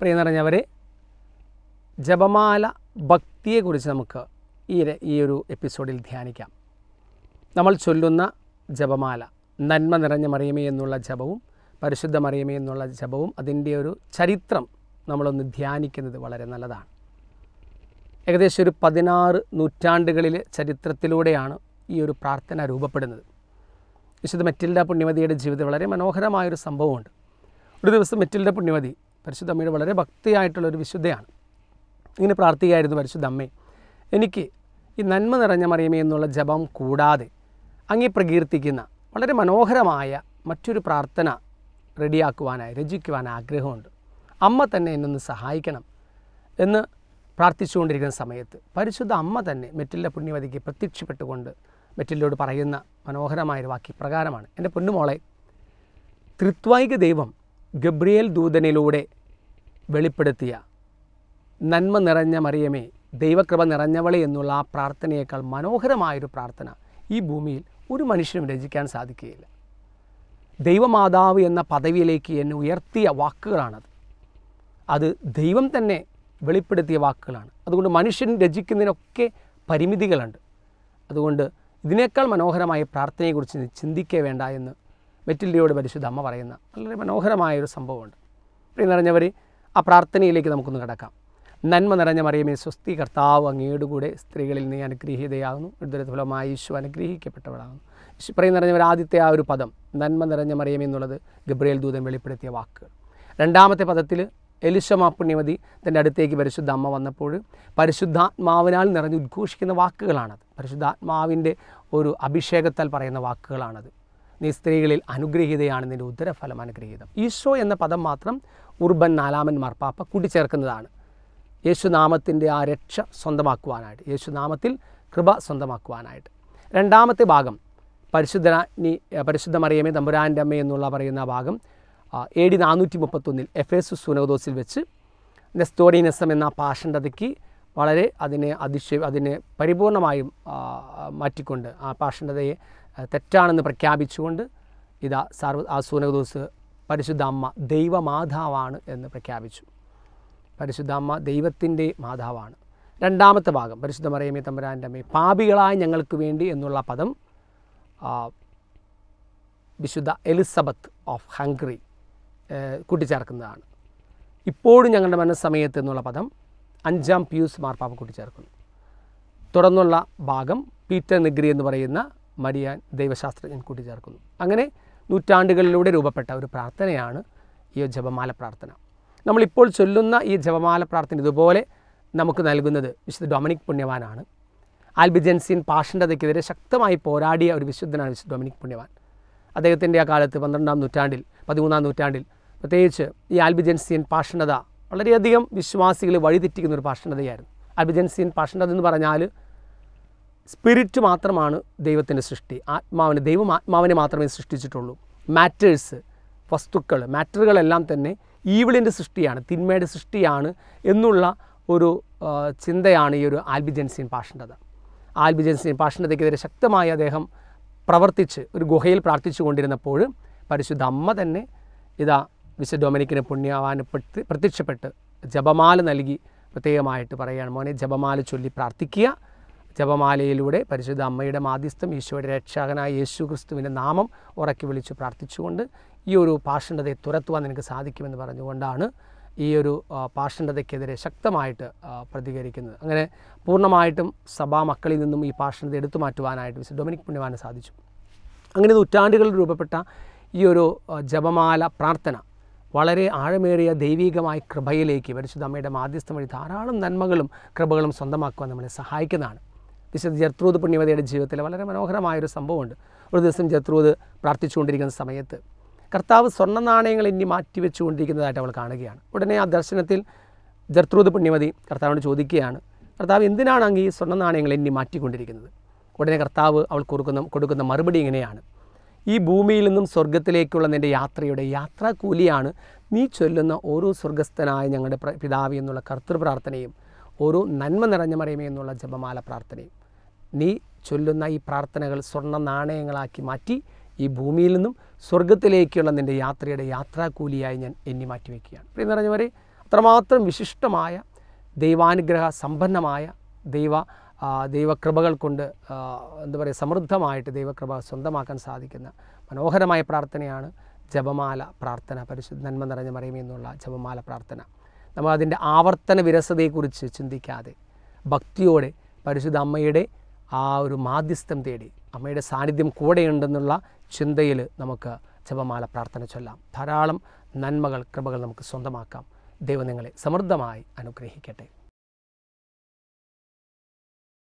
പ്രിയ നിറഞ്ഞവരെ ജപമാല ഭക്തിയെക്കുറിച്ച് നമുക്ക് ഈ ഈ ഒരു എപ്പിസോഡിൽ ധ്യാനിക്കാം നമ്മൾ ചൊല്ലുന്ന ജപമാല നന്മ നിറഞ്ഞ മറിയമേ എന്നുള്ള ജപവും പരിശുദ്ധ മറിയമേ എന്നുള്ള ജപവും അതിൻ്റെ ഒരു ചരിത്രം നമ്മളൊന്ന് ധ്യാനിക്കുന്നത് വളരെ നല്ലതാണ് ഏകദേശം ഒരു പതിനാറ് നൂറ്റാണ്ടുകളിലെ ചരിത്രത്തിലൂടെയാണ് ഈ ഒരു പ്രാർത്ഥന രൂപപ്പെടുന്നത് വിശുദ്ധ മെറ്റിൽഡ പുണ്യമതിയുടെ ജീവിതം വളരെ മനോഹരമായൊരു സംഭവമുണ്ട് ഒരു ദിവസം മെറ്റിൽഡ പുണ്യമതി പരിശുദ്ധമ്മയുടെ വളരെ ഒരു വിശുദ്ധയാണ് ഇങ്ങനെ പ്രാർത്ഥിക്കുകയായിരുന്നു പരിശുദ്ധമ്മേ എനിക്ക് ഈ നന്മ നിറഞ്ഞ മറിയമേ എന്നുള്ള ജപം കൂടാതെ അങ്ങേ പ്രകീർത്തിക്കുന്ന വളരെ മനോഹരമായ മറ്റൊരു പ്രാർത്ഥന റെഡിയാക്കുവാനായി രചിക്കുവാൻ ആഗ്രഹമുണ്ട് അമ്മ തന്നെ എന്നൊന്ന് സഹായിക്കണം എന്ന് പ്രാർത്ഥിച്ചുകൊണ്ടിരിക്കുന്ന സമയത്ത് പരിശുദ്ധ അമ്മ തന്നെ മെറ്റില്ല പുണ്യവതിക്ക് പ്രത്യക്ഷപ്പെട്ടുകൊണ്ട് മെറ്റില്ലയോട് പറയുന്ന മനോഹരമായൊരു വാക്യപ്രകാരമാണ് എൻ്റെ പൊന്നുമോളെ ത്രിത്വൈക ദൈവം ഗബ്രിയേൽ ദൂതനിലൂടെ വെളിപ്പെടുത്തിയ നന്മ നിറഞ്ഞ മറിയമേ ദൈവകൃപ നിറഞ്ഞവളെ എന്നുള്ള ആ പ്രാർത്ഥനയേക്കാൾ മനോഹരമായൊരു പ്രാർത്ഥന ഈ ഭൂമിയിൽ ഒരു മനുഷ്യനും രചിക്കാൻ സാധിക്കുകയില്ല ദൈവമാതാവ് എന്ന പദവിയിലേക്ക് എന്നെ ഉയർത്തിയ വാക്കുകളാണത് അത് ദൈവം തന്നെ വെളിപ്പെടുത്തിയ വാക്കുകളാണ് അതുകൊണ്ട് മനുഷ്യൻ രചിക്കുന്നതിനൊക്കെ പരിമിതികളുണ്ട് അതുകൊണ്ട് ഇതിനേക്കാൾ മനോഹരമായ പ്രാർത്ഥനയെക്കുറിച്ച് ചിന്തിക്കേ വേണ്ട എന്ന് മെറ്റിൽഡിയോട് പരിശുദ്ധ അമ്മ പറയുന്ന വളരെ മനോഹരമായൊരു സംഭവമുണ്ട് പ്രിയ നിറഞ്ഞവർ ആ പ്രാർത്ഥനയിലേക്ക് നമുക്കൊന്ന് കിടക്കാം നന്മ നിറഞ്ഞ മറിയമേ സ്വസ്തി കർത്താവ് കൂടെ സ്ത്രീകളിൽ നീ അനുഗ്രഹീതയാകുന്നു ഇടതുര യേശു അനുഗ്രഹിക്കപ്പെട്ടവളാകുന്നു യേശു പ്രിയ നിറഞ്ഞവർ ആദ്യത്തെ ആ ഒരു പദം നന്മ നിറഞ്ഞ മറിയമേ എന്നുള്ളത് ഗബ്രിയേൽ ദൂതൻ വെളിപ്പെടുത്തിയ വാക്കുകൾ രണ്ടാമത്തെ പദത്തിൽ എലിശമ പുണ്യമതി തൻ്റെ അടുത്തേക്ക് പരിശുദ്ധ അമ്മ വന്നപ്പോൾ പരിശുദ്ധാത്മാവിനാൽ നിറഞ്ഞ് ഉദ്ഘോഷിക്കുന്ന വാക്കുകളാണത് പരിശുദ്ധാത്മാവിൻ്റെ ഒരു അഭിഷേകത്താൽ പറയുന്ന വാക്കുകളാണത് നീ സ്ത്രീകളിൽ അനുഗ്രഹീതയാണ് നിൻ്റെ ഉദരഫലം അനുഗ്രഹീതം ഈശോ എന്ന പദം മാത്രം ഉർബൻ നാലാമൻ മർപ്പാപ്പ കൂട്ടിച്ചേർക്കുന്നതാണ് യേശുനാമത്തിൻ്റെ ആ രക്ഷ സ്വന്തമാക്കുവാനായിട്ട് യേശുനാമത്തിൽ കൃപ സ്വന്തമാക്കുവാനായിട്ട് രണ്ടാമത്തെ ഭാഗം പരിശുദ്ധനി പരിശുദ്ധ മറിയമേ തമ്പുരാൻ്റെ അമ്മ എന്നുള്ള പറയുന്ന ഭാഗം എ ഡി നാനൂറ്റി മുപ്പത്തൊന്നിൽ എഫ് എസ് സുനോദോസിൽ വെച്ച് നെസ്തോറിനസം എന്ന പാഷണ്ടതയ്ക്ക് വളരെ അതിനെ അതിശയ അതിനെ പരിപൂർണമായും മാറ്റിക്കൊണ്ട് ആ പാഷണ്ഡതയെ തെറ്റാണെന്ന് പ്രഖ്യാപിച്ചുകൊണ്ട് ഇതാ സർവ ആ സൂനകദോസ് പരിശുദ്ധ അമ്മ ദൈവമാതാവാണ് എന്ന് പ്രഖ്യാപിച്ചു പരിശുദ്ധ അമ്മ ദൈവത്തിൻ്റെ മാതാവാണ് രണ്ടാമത്തെ ഭാഗം പരിശുദ്ധ മറിയമ്മേ തമ്പുരാൻ്റെ അമ്മേ പാപികളായ ഞങ്ങൾക്ക് വേണ്ടി എന്നുള്ള പദം വിശുദ്ധ എലിസബത്ത് ഓഫ് ഹംഗറി കൂട്ടിച്ചേർക്കുന്നതാണ് ഇപ്പോഴും ഞങ്ങളുടെ മനസ്സമയത്ത് എന്നുള്ള പദം അഞ്ചാം പിയൂസ് മാർപ്പാപ്പക്കുട്ടി ചേർക്കുന്നു തുടർന്നുള്ള ഭാഗം പീറ്റർ നിഗ്രി എന്ന് പറയുന്ന മരിയാൻ ദൈവശാസ്ത്രജ്ഞൻ കൂട്ടിച്ചേർക്കുന്നു അങ്ങനെ നൂറ്റാണ്ടുകളിലൂടെ രൂപപ്പെട്ട ഒരു പ്രാർത്ഥനയാണ് ഈ ജപമാല പ്രാർത്ഥന നമ്മളിപ്പോൾ ചൊല്ലുന്ന ഈ ജപമാല പ്രാർത്ഥന ഇതുപോലെ നമുക്ക് നൽകുന്നത് വിശുദ്ധ ഡൊമിനിക് പുണ്യവാനാണ് ആൽബിജൻസിൻ പാഷണ്ഡതയ്ക്കെതിരെ ശക്തമായി പോരാടിയ ഒരു വിശുദ്ധനാണ് വിശുദ്ധ ഡൊമിനിക് പുണ്യവാൻ അദ്ദേഹത്തിൻ്റെ ആ കാലത്ത് പന്ത്രണ്ടാം നൂറ്റാണ്ടിൽ പതിമൂന്നാം നൂറ്റാണ്ടിൽ പ്രത്യേകിച്ച് ഈ ആൽബിജൻസിയൻ പാഷണത വളരെയധികം വിശ്വാസികളെ വഴിതെറ്റിക്കുന്ന ഒരു പാഷണതയായിരുന്നു അഭിജൻസിയൻ പാഷണത എന്ന് പറഞ്ഞാൽ സ്പിരിറ്റ് മാത്രമാണ് ദൈവത്തിൻ്റെ സൃഷ്ടി ആത്മാവിന് ദൈവം ആത്മാവിനെ മാത്രമേ സൃഷ്ടിച്ചിട്ടുള്ളൂ മാറ്റേഴ്സ് വസ്തുക്കൾ മാറ്ററുകളെല്ലാം തന്നെ ഈവിളിൻ്റെ സൃഷ്ടിയാണ് തിന്മയുടെ സൃഷ്ടിയാണ് എന്നുള്ള ഒരു ചിന്തയാണ് ഈ ഒരു ആൽബിജൻസിയൻ പാഷണത ആൽബിജൻസിയൻ പാഷണതയ്ക്കെതിരെ ശക്തമായി അദ്ദേഹം പ്രവർത്തിച്ച് ഒരു ഗുഹയിൽ പ്രാർത്ഥിച്ചു കൊണ്ടിരുന്നപ്പോൾ പരിശുദ്ധ അമ്മ തന്നെ ഇതാ വിശുദ്ധ ഡൊമിനിക്കിന് പുണ്യവാന് പ്രത്യക്ഷപ്പെട്ട് ജപമാല നൽകി പ്രത്യേകമായിട്ട് പറയുകയാണ് മോനെ ജപമാല ചൊല്ലി പ്രാർത്ഥിക്കുക ജപമാലയിലൂടെ പരിശുദ്ധ അമ്മയുടെ മാധ്യസ്ഥം ഈശോയുടെ രക്ഷകനായ യേശു ക്രിസ്തുവിൻ്റെ നാമം ഉറക്കി വിളിച്ചു പ്രാർത്ഥിച്ചുകൊണ്ട് ഈ ഒരു പാഷണ്ഡതയെ തുരത്തുവാൻ നിനക്ക് സാധിക്കുമെന്ന് പറഞ്ഞുകൊണ്ടാണ് ഈ ഒരു പാഷണ്ഡതയ്ക്കെതിരെ ശക്തമായിട്ട് പ്രതികരിക്കുന്നത് അങ്ങനെ പൂർണ്ണമായിട്ടും സഭാ മക്കളിൽ നിന്നും ഈ പാഷണ്ഡത എടുത്തു മാറ്റുവാനായിട്ട് വിശുദ്ധ ഡൊമിനിക് പുണ്യവാന് സാധിച്ചു അങ്ങനെ നൂറ്റാണ്ടുകളിൽ രൂപപ്പെട്ട ഈ ഒരു ജപമാല പ്രാർത്ഥന വളരെ ആഴമേറിയ ദൈവികമായ കൃപയിലേക്ക് പരിശുദ്ധമ്മയുടെ മാധ്യസ്ഥം വഴി ധാരാളം നന്മകളും കൃപകളും സ്വന്തമാക്കുവാൻ നമ്മളെ സഹായിക്കുന്നതാണ് വിശുദ്ധ ജർത്രൂത് പുണ്യവതിയുടെ ജീവിതത്തിൽ വളരെ മനോഹരമായൊരു സംഭവമുണ്ട് ഒരു ദിവസം ജർത്രൂത് പ്രാർത്ഥിച്ചുകൊണ്ടിരിക്കുന്ന സമയത്ത് കർത്താവ് സ്വർണ്ണ നാണയങ്ങൾ ഇനി മാറ്റിവെച്ചുകൊണ്ടിരിക്കുന്നതായിട്ട് അവൾ കാണുകയാണ് ഉടനെ ആ ദർശനത്തിൽ ജർത്രൂത് പുണ്യവതി കർത്താവിനോട് ചോദിക്കുകയാണ് കർത്താവ് എന്തിനാണ് അങ്ങ് ഈ സ്വർണ്ണ നാണയങ്ങൾ ഇനി മാറ്റിക്കൊണ്ടിരിക്കുന്നത് ഉടനെ കർത്താവ് അവൾ കൊടുക്കുന്ന കൊടുക്കുന്ന മറുപടി ഇങ്ങനെയാണ് ഈ ഭൂമിയിൽ നിന്നും സ്വർഗത്തിലേക്കുള്ള നിൻ്റെ യാത്രയുടെ യാത്രാക്കൂലിയാണ് നീ ചൊല്ലുന്ന ഓരോ സ്വർഗസ്ഥനായ ഞങ്ങളുടെ പിതാവ് എന്നുള്ള കർത്തൃപ്രാർത്ഥനയും ഓരോ നന്മ നിറഞ്ഞ മറിയമേ എന്നുള്ള ജപമാല പ്രാർത്ഥനയും നീ ചൊല്ലുന്ന ഈ പ്രാർത്ഥനകൾ സ്വർണ്ണ നാണയങ്ങളാക്കി മാറ്റി ഈ ഭൂമിയിൽ നിന്നും സ്വർഗത്തിലേക്കുള്ള നിൻ്റെ യാത്രയുടെ യാത്രാക്കൂലിയായി ഞാൻ എണ്ണി മാറ്റിവെക്കുകയാണ് പ്രിയ നിറഞ്ഞവരെ അത്രമാത്രം വിശിഷ്ടമായ ദൈവാനുഗ്രഹ സമ്പന്നമായ ദൈവ ദൈവകൃപകൾ കൊണ്ട് എന്താ പറയുക സമൃദ്ധമായിട്ട് ദൈവകൃപ സ്വന്തമാക്കാൻ സാധിക്കുന്ന മനോഹരമായ പ്രാർത്ഥനയാണ് ജപമാല പ്രാർത്ഥന പരിശുദ്ധ നന്മ നിറഞ്ഞ മറിയുമെന്നുള്ള ജപമാല പ്രാർത്ഥന നമ്മൾ അതിൻ്റെ ആവർത്തന വിരസതയെക്കുറിച്ച് ചിന്തിക്കാതെ ഭക്തിയോടെ പരിശുദ്ധ അമ്മയുടെ ആ ഒരു മാധ്യസ്ഥം തേടി അമ്മയുടെ സാന്നിധ്യം കൂടെയുണ്ടെന്നുള്ള ചിന്തയിൽ നമുക്ക് ജപമാല പ്രാർത്ഥന ചൊല്ലാം ധാരാളം നന്മകൾ കൃപകൾ നമുക്ക് സ്വന്തമാക്കാം ദൈവം നിങ്ങളെ സമൃദ്ധമായി അനുഗ്രഹിക്കട്ടെ